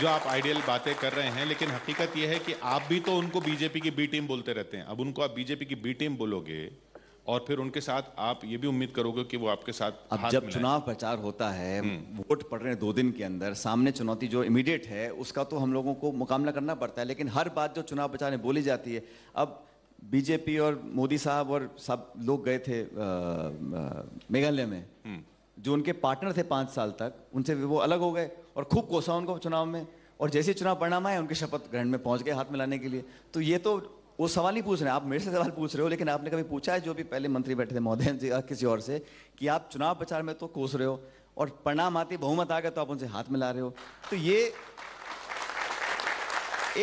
जो आप आइडियल बातें कर रहे हैं लेकिन हकीकत यह है कि आप भी तो उनको बीजेपी की बी टीम बोलते रहते हैं अब उनको आप बीजेपी की बी टीम बोलोगे और फिर उनके साथ आप ये भी उम्मीद करोगे कि वो आपके साथ अब जब चुनाव प्रचार होता है हम्म। वोट पड़ रहे हैं दो दिन के अंदर सामने चुनौती जो इमीडिएट है उसका तो हम लोगों को मुकाबला करना पड़ता है लेकिन हर बात जो चुनाव प्रचार में बोली जाती है अब बीजेपी और मोदी साहब और सब लोग गए थे मेघालय में हम्म। जो उनके पार्टनर थे पाँच साल तक उनसे वो अलग हो गए और खूब कोसा उनको चुनाव में और जैसे चुनाव परिणाम आए उनके शपथ ग्रहण में पहुंच गए हाथ मिलाने के लिए तो ये तो वो सवाल नहीं पूछ रहे आप मेरे से सवाल पूछ रहे हो लेकिन आपने कभी पूछा है जो भी पहले मंत्री बैठे थे महोदय जी किसी और से कि आप चुनाव प्रचार में तो कोस रहे हो और परिणाम आते बहुमत आ गए तो आप उनसे हाथ मिला रहे हो तो ये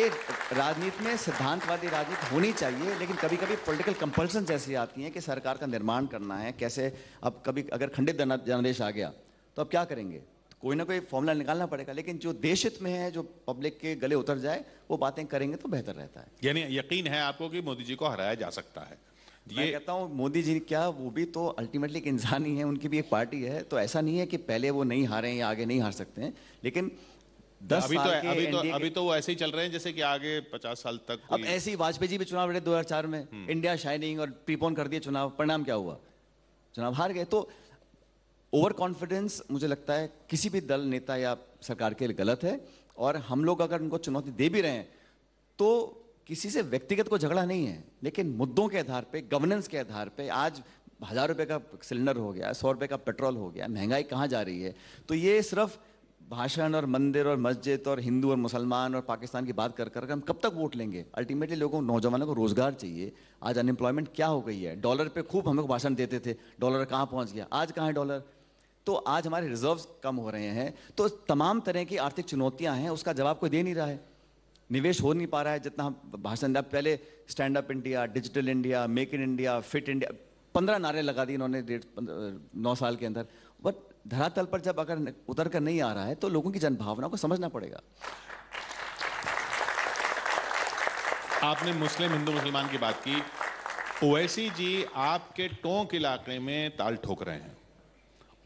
एक राजनीति में सिद्धांतवादी राजनीति होनी चाहिए लेकिन कभी कभी पॉलिटिकल कंपल्सन जैसी आती हैं कि सरकार का निर्माण करना है कैसे अब कभी अगर खंडित जनादेश आ गया तो अब क्या करेंगे तो कोई ना कोई फॉर्मूला निकालना पड़ेगा लेकिन जो देशित में है जो पब्लिक के गले उतर जाए वो बातें करेंगे तो बेहतर रहता है यानी यकीन है आपको कि मोदी जी को हराया जा सकता है मैं कहता हूँ मोदी जी क्या वो भी तो अल्टीमेटली एक इंसान ही है उनकी भी एक पार्टी है तो ऐसा नहीं है कि पहले वो नहीं हारे या आगे नहीं हार सकते हैं लेकिन दस अभी तो, तो अभी तो अभी तो वो ऐसे ही चल रहे हैं जैसे कि आगे पचास साल तक अब ऐसे ही वाजपेयी जी भी चुनाव लड़े 2004 में इंडिया हम्म। शाइनिंग और प्रीपोन कर दिए चुनाव परिणाम क्या हुआ चुनाव हार गए तो ओवर कॉन्फिडेंस मुझे लगता है किसी भी दल नेता या सरकार के लिए गलत है और हम लोग अगर उनको चुनौती दे भी रहे हैं तो किसी से व्यक्तिगत को झगड़ा नहीं है लेकिन मुद्दों के आधार पे गवर्नेंस के आधार पे आज हज़ार रुपए का सिलेंडर हो गया सौ रुपए का पेट्रोल हो गया महंगाई कहाँ जा रही है तो ये सिर्फ भाषण और मंदिर और मस्जिद और हिंदू और मुसलमान और पाकिस्तान की बात कर कर हम कब तक वोट लेंगे अल्टीमेटली लोगों नौजवानों को रोज़गार चाहिए आज अनएम्प्लॉयमेंट क्या हो गई है डॉलर पे खूब हमें भाषण देते थे डॉलर कहाँ पहुँच गया आज कहाँ है डॉलर तो आज हमारे रिजर्व कम हो रहे हैं तो तमाम तरह की आर्थिक चुनौतियाँ हैं उसका जवाब कोई दे नहीं रहा है निवेश हो नहीं पा रहा है जितना भाषण अब पहले stand up India digital India make in India fit India पंद्रह नारे लगा दिए इन्होंने डेढ़ नौ साल के अंदर बट धरातल पर जब अगर उतर कर नहीं आ रहा है तो लोगों की जनभावना को समझना पड़ेगा आपने मुस्लिम हिंदू मुसलमान की बात की ओवैसी जी आपके टोंक इलाके में ताल ठोक रहे हैं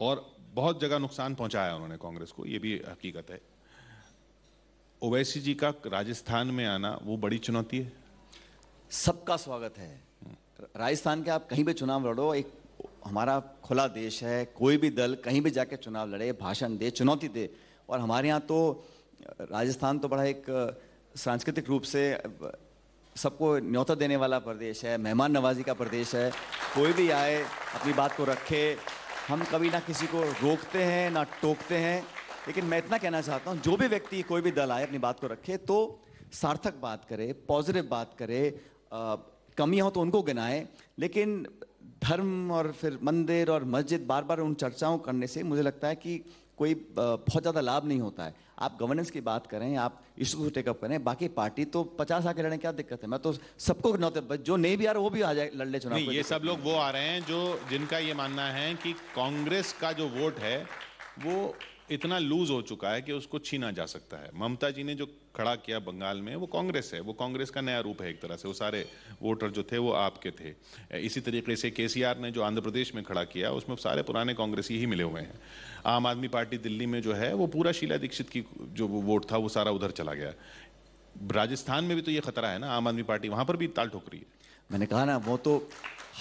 और बहुत जगह नुकसान पहुंचाया उन्होंने कांग्रेस को यह भी हकीकत है ओवैसी जी का राजस्थान में आना वो बड़ी चुनौती है सबका स्वागत है राजस्थान के आप कहीं भी चुनाव लड़ो एक हमारा खुला देश है कोई भी दल कहीं भी जाके चुनाव लड़े भाषण दे चुनौती दे और हमारे यहाँ तो राजस्थान तो बड़ा एक सांस्कृतिक रूप से सबको न्योता देने वाला प्रदेश है मेहमान नवाजी का प्रदेश है कोई भी आए अपनी बात को रखे हम कभी ना किसी को रोकते हैं ना टोकते हैं लेकिन मैं इतना कहना चाहता हूँ जो भी व्यक्ति कोई भी दल आए अपनी बात को रखे तो सार्थक बात करे पॉजिटिव बात करे कमियाँ हो तो उनको गिनाए लेकिन धर्म और फिर मंदिर और मस्जिद बार बार उन चर्चाओं करने से मुझे लगता है कि कोई बहुत ज़्यादा लाभ नहीं होता है आप गवर्नेंस की बात करें आप इशू को टेकअप करें बाकी पार्टी तो पचास आके लड़ने क्या दिक्कत है मैं तो सबको जो नहीं भी आ रहा वो भी आ जाए लड़ने चुनाव ये सब लोग वो आ रहे हैं जो जिनका ये मानना है कि कांग्रेस का जो वोट है वो इतना लूज हो चुका है कि उसको छीना जा सकता है ममता जी ने जो खड़ा किया बंगाल में वो कांग्रेस है वो कांग्रेस का नया रूप है एक तरह से वो सारे वोटर जो थे वो आपके थे इसी तरीके से के ने जो आंध्र प्रदेश में खड़ा किया उसमें सारे पुराने कांग्रेसी ही मिले हुए हैं आम आदमी पार्टी दिल्ली में जो है वो पूरा शीला दीक्षित की जो वोट था वो सारा उधर चला गया राजस्थान में भी तो ये खतरा है ना आम आदमी पार्टी वहाँ पर भी ताल ठोक रही है मैंने कहा ना वो तो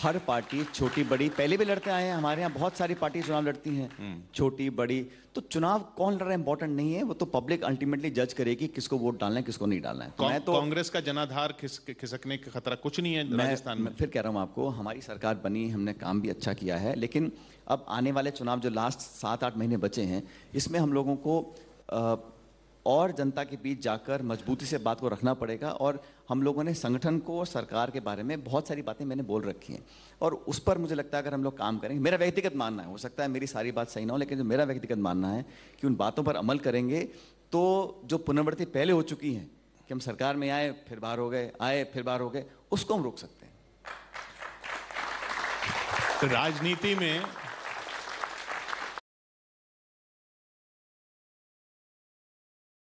हर पार्टी छोटी बड़ी पहले भी लड़ते आए हैं हमारे यहाँ बहुत सारी पार्टी चुनाव लड़ती हैं हम्म। छोटी बड़ी तो चुनाव कौन लड़ रहा है इंपॉर्टेंट नहीं है वो तो पब्लिक अल्टीमेटली जज करेगी किसको वोट डालना है किसको नहीं डालना है तो कौ, मैं तो कांग्रेस का जनाधार खिस, खिसकने का खतरा कुछ नहीं है राजस्थान में फिर कह रहा हूँ आपको हमारी सरकार बनी हमने काम भी अच्छा किया है लेकिन अब आने वाले चुनाव जो लास्ट सात आठ महीने बचे हैं इसमें हम लोगों को और जनता के बीच जाकर मजबूती से बात को रखना पड़ेगा और हम लोगों ने संगठन को और सरकार के बारे में बहुत सारी बातें मैंने बोल रखी हैं और उस पर मुझे लगता है अगर हम लोग काम करेंगे मेरा व्यक्तिगत मानना है हो सकता है मेरी सारी बात सही ना हो लेकिन जो मेरा व्यक्तिगत मानना है कि उन बातों पर अमल करेंगे तो जो पुनर्वृत्ति पहले हो चुकी हैं कि हम सरकार में आए फिर बाहर हो गए आए फिर बाहर हो गए उसको हम रोक सकते हैं तो राजनीति में